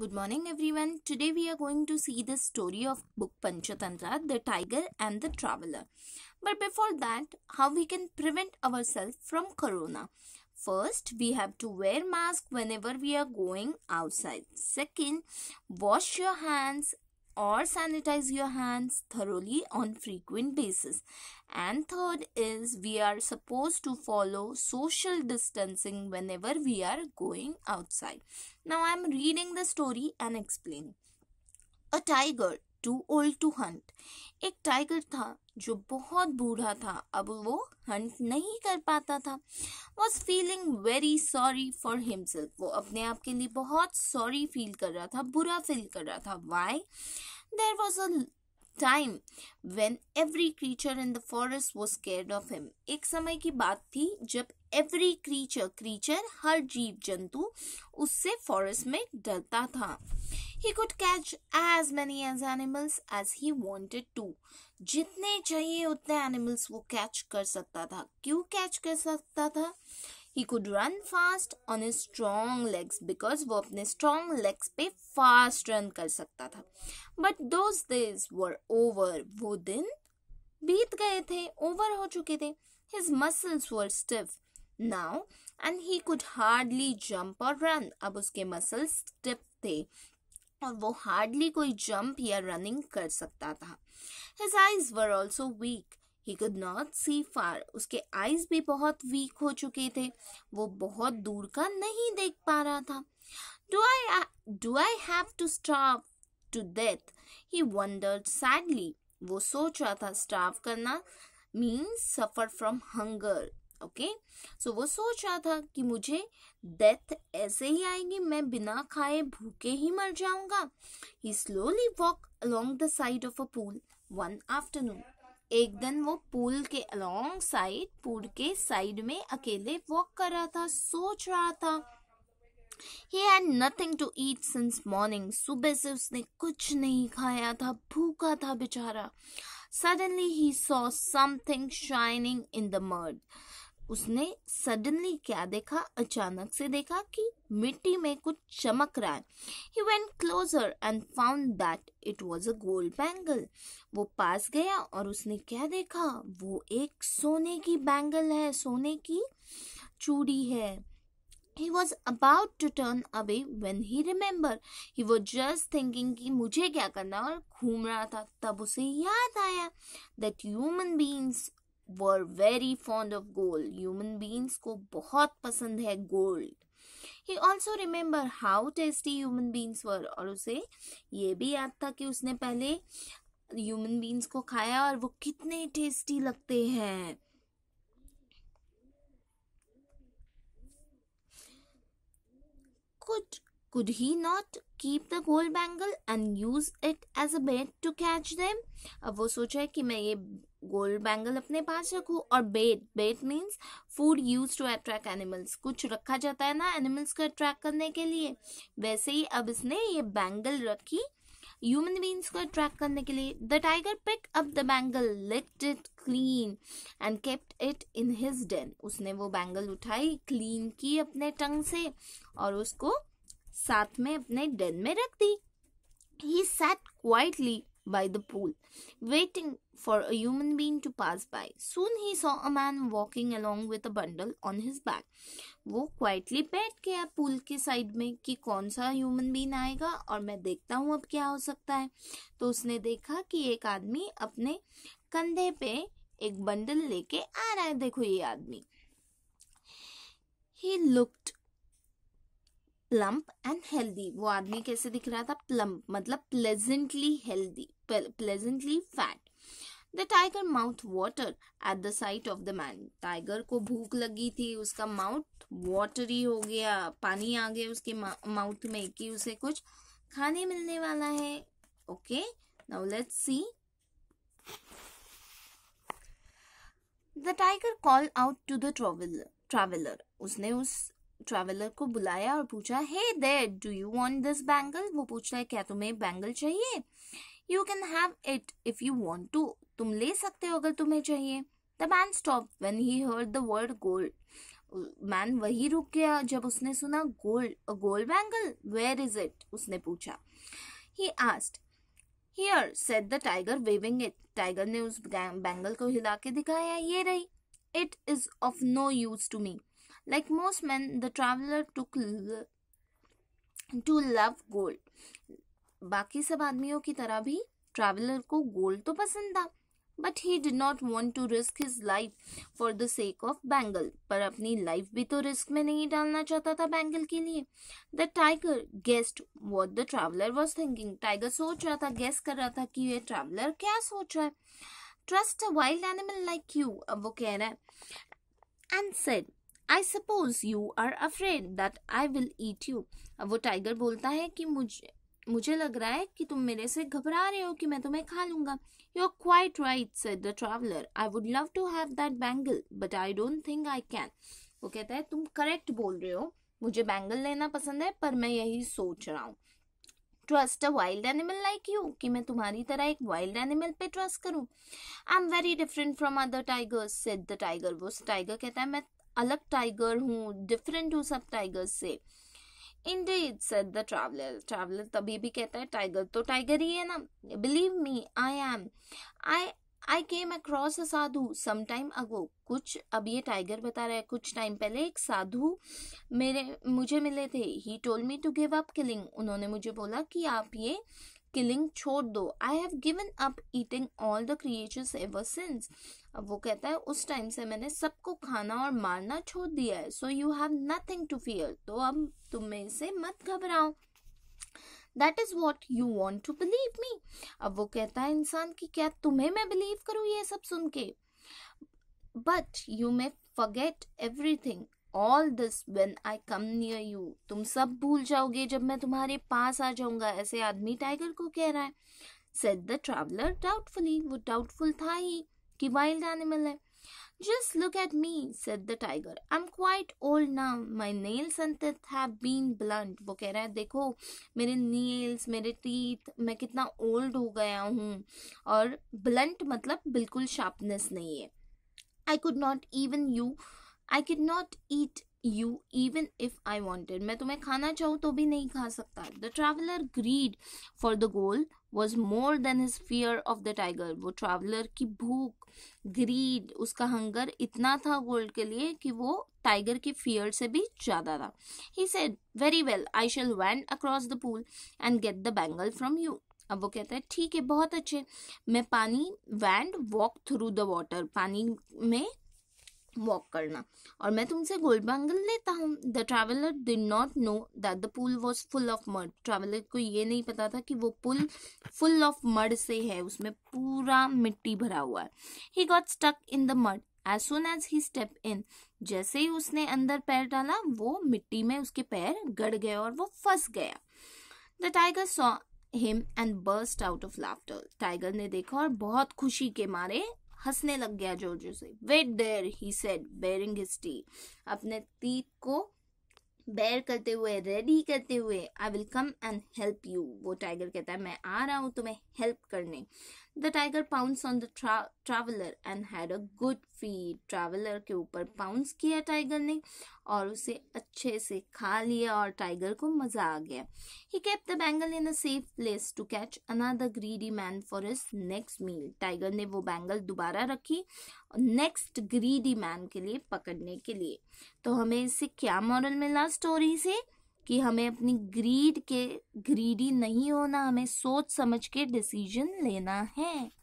Good morning everyone. Today we are going to see the story of book Panchatantra, The Tiger and the Traveler. But before that, how we can prevent ourselves from corona. First, we have to wear mask whenever we are going outside. Second, wash your hands or sanitize your hands thoroughly on frequent basis and third is we are supposed to follow social distancing whenever we are going outside now i am reading the story and explaining a tiger too old to hunt एक tiger था जो बहुत बूढ़ा था अब वो Hunt नहीं कर पाता था was feeling very sorry for himself वो अपने आप के लिए बहुत सॉरी फील कर रहा था बुरा फील कर रहा था why there was a time when every creature in the forest वो स्केर्ड ऑफ हिम एक समय की बात थी जब एवरी क्रीचर क्रीचर हर जीव जंतु उससे फॉरेस्ट में डरता था he could catch as many as animals as he wanted to जितने चाहिए उतने एनिमल्स वो कैच कर सकता था क्यों कैच कर सकता था he could run fast on strong legs because वो अपने स्ट्रॉन्ग लेग्स पे फास्ट रन कर सकता था but those days were over वो दिन बीत गए थे ओवर हो चुके थे his muscles were stiff now and he could hardly jump और रन अब उसके मसल्स स्टिफ थे और वो हार्डली कोई जंप या रनिंग कर सकता था his eyes were also weak he could not see far उसके आईज भी बहुत वीक हो चुके थे वो बहुत दूर का नहीं देख पा रहा था do I do I have to starve to death he wondered sadly वो सोच रहा था स्टाफ करना means suffer from hunger okay so वो सोच रहा था कि मुझे डेथ ऐसे ही आएगी मैं बिना खाए भूखे ही मर जाऊंगा he slowly walk along the side of a pool one afternoon एक दिन वो पूल के अलोंग साइड पूल के साइड में अकेले वॉक कर रहा था सोच रहा था he had nothing to eat since morning सुबह से उसने कुछ नहीं खाया था भूखा था बेचारा suddenly he saw something shining in the mud उसने सडनली क्या देखा अचानक से देखा कि मिट्टी में कुछ चमक रहा है he went closer and found that it was a gold bangle वो पास गया और उसने क्या देखा वो एक सोने की बैंगल है सोने की चूड़ी है he was about to turn away when he remember he was just thinking कि मुझे क्या करना और घूम रहा था तब उसे याद आया that human beings were very fond of gold human beings को बहुत पसंद है gold he also remember how tasty human beings were और उसे ये भी याद था कि उसने पहले ह्यूमन बींग्स को खाया और वो कितने टेस्टी लगते हैं कुछ Could he not keep the gold bangle and use it as a bait to catch them? अब वो सोचा है कि मैं ये गोल्ड बैंगल अपने पास रखूँ और bait bait means food use to attract animals कुछ रखा जाता है ना एनिमल्स को अट्रैक्ट करने के लिए वैसे ही अब इसने ये बैंगल रखी ह्यूमन बींग्स को अट्रैक्ट करने के लिए the tiger pick up the bangle lift it clean and kept it in his den उसने वो बैंगल उठाई क्लीन की अपने टंग से और उसको साथ में अपने डेन में रख दी ही sat quietly by the pool, waiting for a human being to pass by. Soon he saw a man walking along with a bundle on his back. वो quietly बैठ गया पूल के साइड में कि कौन सा ह्यूमन बीन आएगा और मैं देखता हूँ अब क्या हो सकता है तो उसने देखा कि एक आदमी अपने कंधे पे एक बंडल लेके आ रहा है देखो ये आदमी he looked plump and healthy वो आदमी कैसे दिख रहा था प्लम्प मतलब pleasantly healthy pleasantly fat the tiger mouth water at the sight of the man tiger को भूख लगी थी उसका माउथ ही हो गया पानी आ गया उसके माउथ में कि उसे कुछ खाने मिलने वाला है okay now let's see the tiger call out to the traveller traveller उसने उस ट्रैवलर को बुलाया और पूछा hey there do you want this bangle वो पूछ रहा है क्या तुम्हें बैंगल चाहिए you can have it if you want to तुम ले सकते हो अगर तुम्हें चाहिए the man stop when he heard the word gold man वही रुक गया जब उसने सुना gold gold bangle where is it उसने पूछा he asked here said the tiger waving it tiger ने उस बैंगल को हिला के दिखाया ये रही it is of no use to me Like most men, the traveler took to love gold. बाकी सब आदमियों की तरह भी ट्रैवलर को गोल्ड तो पसंद था but he did not want to risk his life for the sake of bangle पर अपनी लाइफ भी तो रिस्क में नहीं डालना चाहता था बैंगल के लिए the tiger guessed what the traveller was thinking tiger सोच रहा था गेस्ट कर रहा था कि ये ट्रैवलर क्या सोच रहा है trust a wild animal like you अब वो कह रहा है and said I suppose you are afraid that I will eat you अब वो टाइगर बोलता है कि मुझे मुझे लग रहा है कि तुम मेरे से घबरा रहे हो कि मैं तुम्हें खा लूंगा you are quite right said the traveller I would love to have that bangle but I don't think I can वो कहता है तुम करेक्ट बोल रहे हो मुझे बैंगल लेना पसंद है पर मैं यही सोच रहा हूँ trust a wild animal like you कि मैं तुम्हारी तरह एक वाइल्ड एनिमल पे ट्रस्ट करूँ I am very different from other tigers said the tiger वो टाइगर कहता है मैं अलग टाइगर हूँ डिफरेंट हूँ सब टाइगर से in indeed said the traveller traveller तभी भी कहता है टाइगर तो टाइगर ही है ना believe me I am I I came across a sadhu some time ago कुछ अब ये टाइगर बता रहा है कुछ टाइम पहले एक साधु मेरे मुझे मिले थे he told me to give up killing उन्होंने मुझे बोला कि आप ये किलिंग छोड़ दो I have given up eating all the creatures ever since अब वो कहता है उस टाइम से मैंने सबको खाना और मारना छोड़ दिया है so you have nothing to fear तो अब तुम तुम्हें से मत घबराओ that is what you want to believe me अब वो कहता है इंसान की क्या तुम्हें मैं बिलीव करूँ ये सब सुन के but you may forget everything all this when I come near you तुम सब भूल जाओगे जब मैं तुम्हारे पास आ जाऊंगा ऐसे आदमी टाइगर को कह रहा है सेट द ट्रैवलर डाउटफुली वो डाउटफुल था ही कि वाइल्ड एनिमल है Just look at me, said the tiger. I'm quite old now. My nails and teeth have been blunt. वो कह रहा है देखो मेरे nails, मेरे टीथ मैं कितना ओल्ड हो गया हूँ और ब्लंट मतलब बिल्कुल शार्पनेस नहीं है I could not even you I can not eat you even if I wanted मैं तुम्हें खाना चाहूँ तो भी नहीं खा सकता the traveller greed for the gold was more than his fear of the tiger वो ट्रैवलर की भूख ग्रीड उसका हंगर इतना था गोल्ड के लिए कि वो टाइगर के फियर से भी ज्यादा था he said very well I shall wade across the pool and get the bangle from you अब वो कहता है ठीक है बहुत अच्छे मैं पानी wade walk through the water पानी में वॉक करना और मैं तुमसे गोल्ड बैंगल लेता हूँ the traveller did not know that the pool was full of mud traveller को ये नहीं पता था कि वो पुल फुल ऑफ मड से है उसमें पूरा मिट्टी भरा हुआ है he got stuck in the mud as soon as he step in जैसे ही उसने अंदर पैर डाला वो मिट्टी में उसके पैर गड़ गए और वो फंस गया the tiger saw him and burst out of laughter tiger ने देखा और बहुत खुशी के मारे हंसने लग गया जोजो से wait there he said baring his teeth अपने तीत को बेर करते हुए रेडी करते हुए I will come and help you वो टाइगर कहता है मैं आ रहा हूँ तुम्हें हेल्प करने the tiger pounce on the traveller and had a good feed traveller के ऊपर पाउंस किया टाइगर ने और उसे अच्छे से खा लिया और टाइगर को मजा आ गया he kept the bangle in a safe place to catch another greedy man for his next meal tiger ने वो बैंगल दोबारा रखी नेक्स्ट ग्रीडी मैन के लिए पकड़ने के लिए तो हमें इससे क्या मॉरल मिला स्टोरी से कि हमें अपनी ग्रीड के ग्रीडी नहीं होना हमें सोच समझ के डिसीजन लेना है